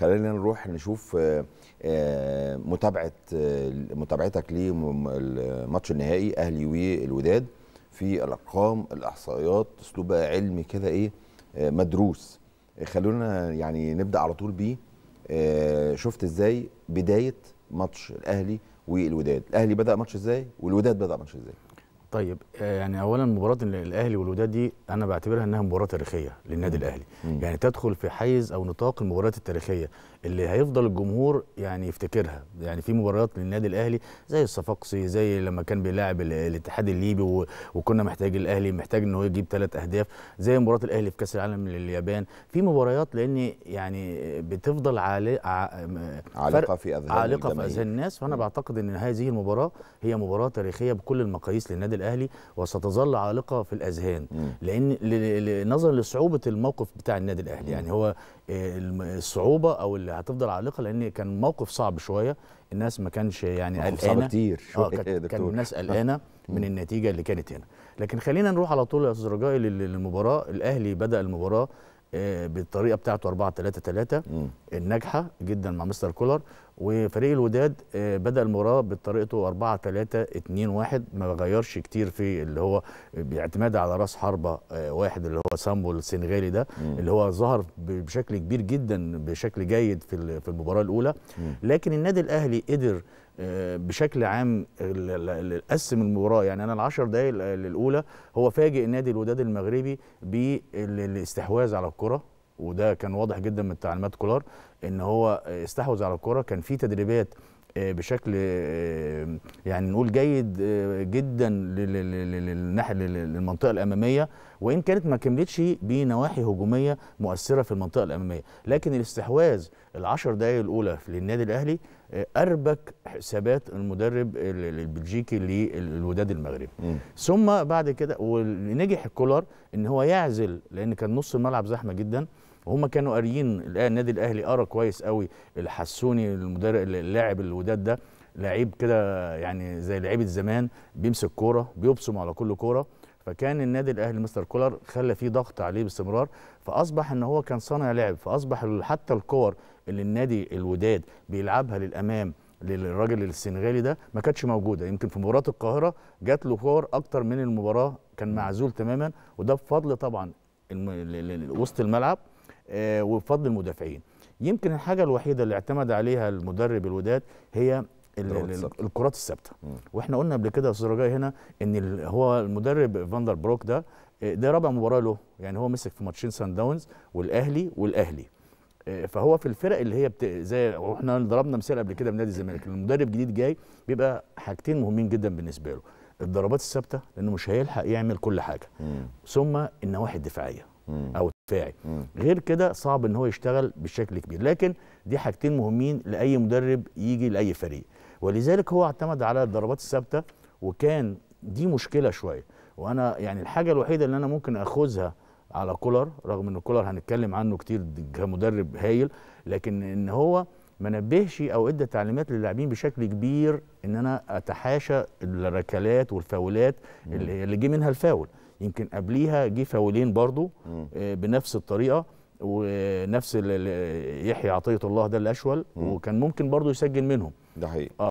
خلينا نروح نشوف آه، آه، متابعه آه، متابعتك للماتش النهائي اهلي والوداد في الارقام الاحصائيات اسلوب علمي كده ايه مدروس خلونا يعني نبدا على طول بيه شفت ازاي بدايه ماتش الاهلي والوداد الاهلي بدا ماتش ازاي والوداد بدا ماتش ازاي طيب آه، يعني اولا مباراه الاهلي والوداد دي انا بعتبرها انها مباراه تاريخيه للنادي الاهلي يعني تدخل في حيز او نطاق المباريات التاريخيه اللي هيفضل الجمهور يعني يفتكرها يعني في مباريات للنادي الاهلي زي الصفاقسي زي لما كان بيلاعب الاتحاد الليبي وكنا محتاج الاهلي محتاج ان هو يجيب ثلاث اهداف زي مباراه الاهلي في كاس العالم لليابان في مباريات لان يعني بتفضل عالق عالقه في اذهان عالقه في اذهان الناس فانا بعتقد ان هذه المباراه هي مباراه تاريخيه بكل المقاييس للنادي الاهلي وستظل عالقه في الاذهان لان نظرا لصعوبه الموقف بتاع النادي الاهلي يعني هو آه، الصعوبه او هتفضل عالقه لان كان موقف صعب شويه الناس ما كانش يعني قلقانه كتير آه إيه كان, إيه كان الناس آه. قلقانه من النتيجه اللي كانت هنا لكن خلينا نروح على طول يا استاذ رجائي للمباراه الاهلي بدا المباراه آه، بالطريقه بتاعته 4 3 3 الناجحه جدا مع مستر كولر وفريق الوداد آه، بدا المباراه بطريقته 4 3 2 1 ما غيرش كتير في اللي هو باعتماد على راس حربه آه، واحد اللي هو سامبو السنغالي ده اللي هو ظهر بشكل كبير جدا بشكل جيد في المباراه الاولى لكن النادي الاهلي قدر بشكل عام قسم المباراه يعني انا العشر دقائق الاولى هو فاجئ نادي الوداد المغربي بالاستحواذ على الكره وده كان واضح جدا من تعليمات كولار ان هو استحوذ على الكره كان في تدريبات آه، بشكل آه، يعني نقول جيد آه، جدا للناحيه للمنطقه الاماميه وان كانت ما كملتش بنواحي هجوميه مؤثره في المنطقه الاماميه لكن الاستحواذ العشر دقائق الاولى للنادي الاهلي اربك حسابات المدرب البلجيكي للوداد المغرب ثم بعد كده ونجح الكولر ان هو يعزل لان كان نص الملعب زحمه جدا وهم كانوا قاريين النادي الاهلي قرا كويس قوي الحسوني المدرب اللاعب الوداد ده لعيب كده يعني زي لعيبه زمان بيمسك كوره بيبصم على كل كوره فكان النادي الاهلي مستر كولر خلى فيه ضغط عليه باستمرار فاصبح ان هو كان صانع لعب فاصبح حتى الكور اللي النادي الوداد بيلعبها للامام للراجل السنغالي ده ما كانتش موجوده يمكن في مباراه القاهره جات له كور اكتر من المباراه كان معزول تماما وده بفضل طبعا وسط الملعب آه، وبفضل المدافعين يمكن الحاجه الوحيده اللي اعتمد عليها المدرب الوداد هي الكرات الثابته واحنا قلنا قبل كده يا استاذ رجاء هنا ان هو المدرب فاندر بروك ده آه، ده رابع مباراه له يعني هو مسك في ماتشين سان داونز والاهلي والاهلي آه، فهو في الفرق اللي هي بت... زي واحنا ضربنا مثال قبل كده بنادي الزمالك المدرب جديد جاي بيبقى حاجتين مهمين جدا بالنسبه له الضربات الثابته لانه مش هيلحق يعمل كل حاجه مم. ثم النواحي الدفاعيه او دفاعي غير كده صعب ان هو يشتغل بشكل كبير لكن دي حاجتين مهمين لاي مدرب يجي لاي فريق ولذلك هو اعتمد على الضربات الثابته وكان دي مشكله شويه وانا يعني الحاجه الوحيده اللي انا ممكن اخذها على كولر رغم ان كولر هنتكلم عنه كتير كمدرب هايل لكن ان هو ما نبهش او ادى تعليمات للاعبين بشكل كبير ان انا اتحاشى الركلات والفاولات اللي جه منها الفاول يمكن قبليها جه فاولين برضو آه، بنفس الطريقه ونفس يحيى عطيه الله ده الاشول وكان ممكن برضو يسجل منهم ده حقيقي آه،